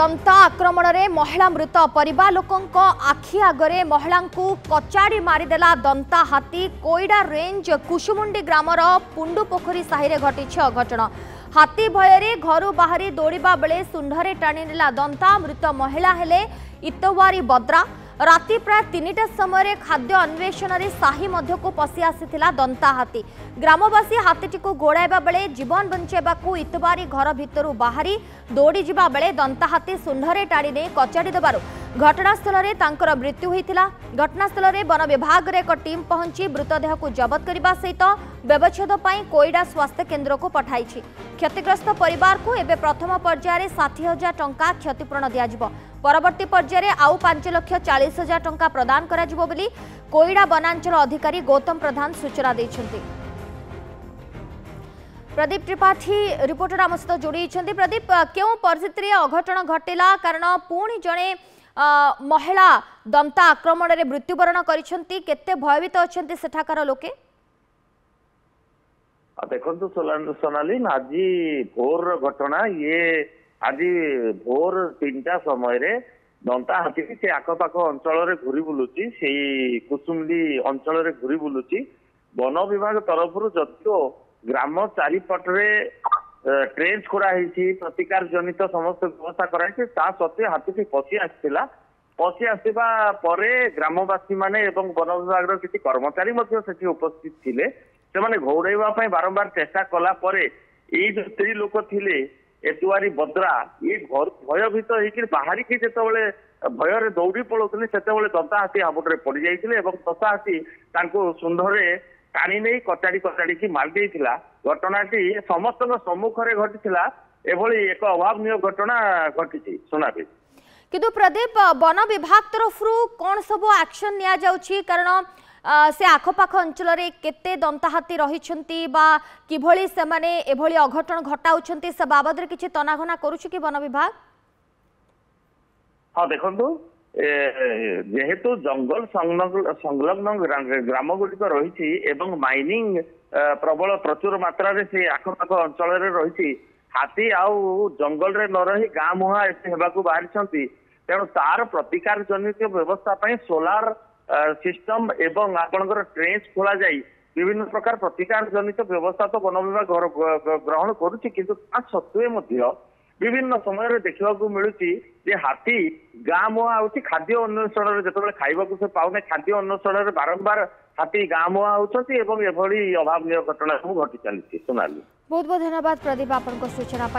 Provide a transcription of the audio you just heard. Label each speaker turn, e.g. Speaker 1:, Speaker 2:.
Speaker 1: ଦନ୍ତା ଆକ୍ରମଣରେ ମହିଳା ମୃତ ପରିବାର ଲୋକଙ୍କ ଆଖି ଆଗରେ ମହିଳାଙ୍କୁ କଚାଡ଼ି ମାରିଦେଲା ଦନ୍ତା ହାତୀ କୋଇଡ଼ା ରେଞ୍ଜ କୁସୁମୁଣ୍ଡି ଗ୍ରାମର ପୁଣ୍ଡୁପୋଖରୀ ସାହିରେ ଘଟିଛି ଅଘଟଣ ହାତୀ ଭୟରେ ଘରୁ ବାହାରି ଦୌଡ଼ିବା ବେଳେ ଶୁଣ୍ଢରେ ଟାଣିନେଲା ଦନ୍ତା ମୃତ ମହିଳା ହେଲେ ଇତୱାରୀ ବଦ୍ରା ରାତି ପ୍ରାୟ ତିନିଟା ସମୟରେ ଖାଦ୍ୟ ଅନ୍ୱେଷଣରେ ସାହି ମଧ୍ୟକୁ ପଶି ଆସିଥିଲା ଦନ୍ତା ହାତୀ ଗ୍ରାମବାସୀ ହାତୀଟିକୁ ଗୋଡ଼ାଇବା ବେଳେ ଜୀବନ ବଞ୍ଚାଇବାକୁ ଇତବାରୀ ଘର ଭିତରୁ ବାହାରି ଦୌଡ଼ିଯିବା ବେଳେ ଦନ୍ତା ହାତୀ ଶୁଣ୍ଢରେ ଟାଣି ନେଇ କଚାଡ଼ି ଦେବାରୁ ଘଟଣାସ୍ଥଳରେ ତାଙ୍କର ମୃତ୍ୟୁ ହୋଇଥିଲା ଘଟଣାସ୍ଥଳରେ ବନ ବିଭାଗରେ ଏକ ଟିମ୍ ପହଞ୍ଚି ମୃତଦେହକୁ ଜବତ କରିବା ସହିତ ବ୍ୟବଚ୍ଛେଦ ପାଇଁ କୋଇଡ଼ା ସ୍ୱାସ୍ଥ୍ୟ କେନ୍ଦ୍ରକୁ ପଠାଇଛି କ୍ଷତିଗ୍ରସ୍ତ ପରିବାରକୁ ଏବେ ପ୍ରଥମ ପର୍ଯ୍ୟାୟରେ ଷାଠିଏ ହଜାର ଟଙ୍କା କ୍ଷତିପୂରଣ ଦିଆଯିବ ପରବର୍ତ୍ତୀ ପର୍ଯ୍ୟାୟରେ ଆଉ ପାଞ୍ଚ ଲକ୍ଷ ଚାଳିଶ ହଜାର ଟଙ୍କା ପ୍ରଦାନ କରାଯିବ ବୋଲି କୋଇଡ଼ା ବନାଞ୍ଚଳ ଅଧିକାରୀ ଗୌତମ ପ୍ରଧାନ ସୂଚନା ଦେଇଛନ୍ତି প্রদীপ ত্রিপাঠী রিপোর্টর আমার সহ যোড়াই প্রদীপ কেউ পরিস্থিতি অঘটন ঘটিলা কারণ পুঁ জনে মহিলা দমতা আক্রমণের মৃত্যুবরণ করেছেন কেতে ভয়ভীত অনেক সেঠাকার লোকে
Speaker 2: ଦେଖନ୍ତୁ ସୋନାଲିନ ଆଜି ଭୋରର ଘଟଣା ଇଏ ଆଜି ଭୋର ତିନିଟା ସମୟରେ ଦନ୍ତା ହାତୀଟି ସେ ଆଖପାଖ ଅଞ୍ଚଳରେ ଘୁରି ବୁଲୁଛି ସେଇ କୁସୁମଲି ଅଞ୍ଚଳରେ ଘୁରି ବୁଲୁଛି ବନ ବିଭାଗ ତରଫରୁ ଯଦିଓ ଗ୍ରାମ ଚାରିପଟରେ ট্রেঞ্চ খোঁড়া হয়েছি প্রতিকার জনিত সমস্ত ব্যবস্থা করা হয়েছে তা সত্ত্বে হাতিটি পশি আসছিলা পশি আসিবা পরে গ্রামবাসী মানে এবং বন বিভাগের কিছু কর্মচারী মধ্যে সেটি উপস্থিত ସେମାନେ ଘଉଡାଇବା ପାଇଁ ବାରମ୍ବାର ଚେଷ୍ଟା କଲା ପରେ ଏଇ ଯୋଉ ସ୍ତ୍ରୀ ଲୋକ ଥିଲେ ଏତୁଆରୀ ବଦ୍ରା ଇଏ ଭୟଭୀତ ହେଇକି ବାହାରିକି ଯେତେବେଳେ ଭୟରେ ଦୌଡି ପଳଉଥିଲେ ସେତେବେଳେ ଦନ୍ତା ହାତୀ ହାବୁଟରେ ପଡିଯାଇଥିଲେ ଏବଂ ଦନ୍ତା ହାତୀ ତାଙ୍କୁ ସୁନ୍ଧରେ টানি নেই କଚାଡି କଚାଡିକି ମାରି ଦେଇଥିଲା ଘଟଣାଟି ସମସ୍ତଙ୍କ ସମ୍ମୁଖରେ ଘଟିଥିଲା ଏଭଳି ଏକ ଅଭାବନୀୟ ଘଟଣା ଘଟିଛି ସୁନାବି
Speaker 1: କିନ୍ତୁ ପ୍ରଦୀପ ବନ ବିଭାଗ ତରଫରୁ କ'ଣ ସବୁ ଆକ୍ସନ ନିଆଯାଉଛି କାରଣ ସେ ଆଖପାଖ ଅଞ୍ଚଳରେ କେତେ ଦନ୍ତାହାତୀ ରହିଛନ୍ତି ବା କିଭଳି ସେମାନେ ଏଭଳି ଅଘଟଣ ଘଟାଉଛନ୍ତି ସେ ବାବଦରେ କିଛି ତନାଘନା କରୁଛି କି ବନ ବିଭାଗ
Speaker 2: ହଁ ଦେଖନ୍ତୁ যেহেতু জঙ্গল সংলগ্ন গ্রাম গ্রামগুলিক রয়েছে এবং মাইনিং প্রবল প্রচুর মাত্রায় সেই আখপাখ অঞ্চলের রয়েছে হাতি আউ জঙ্গলরে ন রহি গাঁ মুহা এসে হেবাকু বাহারি তেমন তার প্রতিকার জনিত ব্যবস্থা পাই সোলার সিস্টম এবং আপনার ট্রেঞ্চ খোলা যাই বিভিন্ন প্রকার প্রতিকার জনিত ব্যবস্থা তো বন বিভাগ গ্রহণ করুছি কিন্তু তা সত্ত্বে মধ্য বিভিন্ন সময়ের দেখা মিলুছি ଯେ ହାତୀ ଗାଁ ମୁହାଁ ହଉଛି ଖାଦ୍ୟ ଅନ୍ୱେଷଣରେ ଯେତେବେଳେ ଖାଇବାକୁ ସେ ପାଉନି ଖାଦ୍ୟ ଅନ୍ୱେଷଣରେ ବାରମ୍ବାର ହାତୀ ଗାଁ ମୁହାଁ ହଉଛନ୍ତି ଏବଂ ଏଭଳି ଅଭାବନୀୟ ଘଟଣା ସବୁ ଘଟି ଚାଲିଛି ସୋନାଲି
Speaker 1: ବହୁତ ବହୁତ ଧନ୍ୟବାଦ ପ୍ରଦୀପ ଆପଣଙ୍କ ସୂଚନା ପାଇଁ